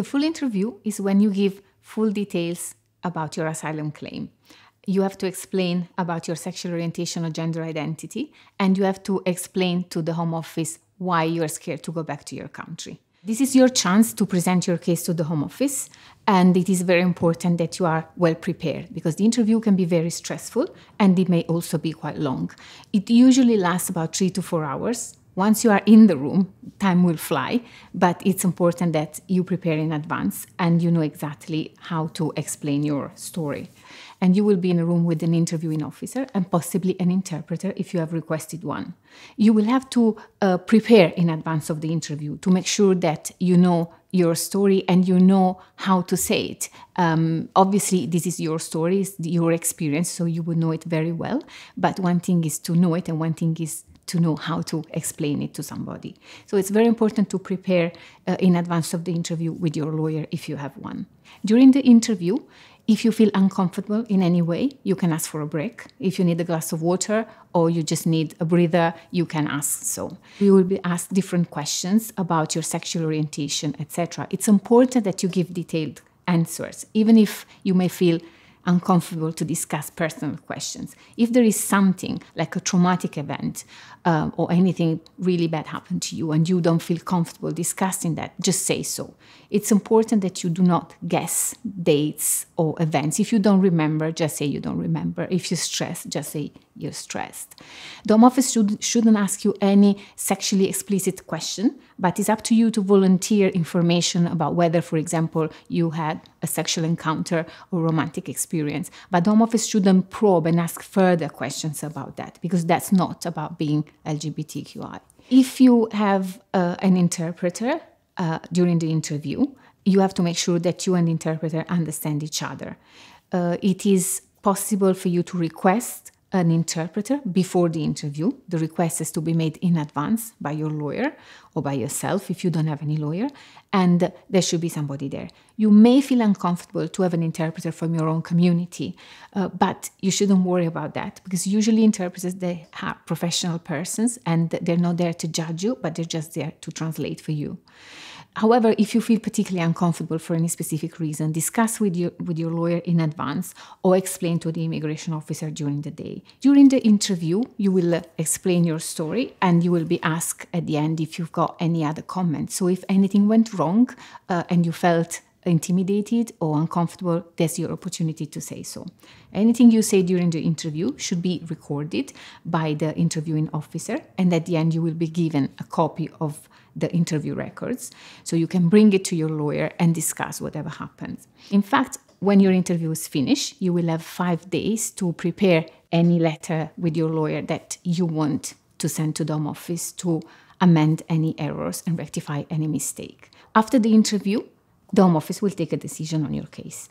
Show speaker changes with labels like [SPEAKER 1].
[SPEAKER 1] The full interview is when you give full details about your asylum claim. You have to explain about your sexual orientation or gender identity, and you have to explain to the Home Office why you are scared to go back to your country. This is your chance to present your case to the Home Office, and it is very important that you are well prepared because the interview can be very stressful and it may also be quite long. It usually lasts about three to four hours, once you are in the room, time will fly, but it's important that you prepare in advance and you know exactly how to explain your story. And you will be in a room with an interviewing officer and possibly an interpreter if you have requested one. You will have to uh, prepare in advance of the interview to make sure that you know your story and you know how to say it. Um, obviously, this is your story, your experience, so you will know it very well. But one thing is to know it, and one thing is to know how to explain it to somebody. So it's very important to prepare uh, in advance of the interview with your lawyer if you have one. During the interview, if you feel uncomfortable in any way, you can ask for a break. If you need a glass of water or you just need a breather, you can ask so. You will be asked different questions about your sexual orientation, etc. It's important that you give detailed answers, even if you may feel uncomfortable to discuss personal questions. If there is something like a traumatic event uh, or anything really bad happened to you and you don't feel comfortable discussing that, just say so. It's important that you do not guess dates or events. If you don't remember, just say you don't remember. If you stress, just say you're stressed. The Home Office should, shouldn't ask you any sexually explicit question, but it's up to you to volunteer information about whether, for example, you had a sexual encounter or romantic experience. But the Home Office shouldn't probe and ask further questions about that because that's not about being LGBTQI. If you have uh, an interpreter uh, during the interview, you have to make sure that you and the interpreter understand each other. Uh, it is possible for you to request an interpreter before the interview. The request is to be made in advance by your lawyer or by yourself if you don't have any lawyer, and there should be somebody there. You may feel uncomfortable to have an interpreter from your own community, uh, but you shouldn't worry about that because usually interpreters they are professional persons and they're not there to judge you, but they're just there to translate for you. However, if you feel particularly uncomfortable for any specific reason, discuss with your, with your lawyer in advance or explain to the immigration officer during the day. During the interview, you will explain your story and you will be asked at the end if you've got any other comments. So, if anything went wrong uh, and you felt intimidated or uncomfortable, that's your opportunity to say so. Anything you say during the interview should be recorded by the interviewing officer, and at the end, you will be given a copy of the interview records so you can bring it to your lawyer and discuss whatever happens. In fact, when your interview is finished, you will have five days to prepare any letter with your lawyer that you want to send to the Home Office to amend any errors and rectify any mistake. After the interview, the Home Office will take a decision on your case.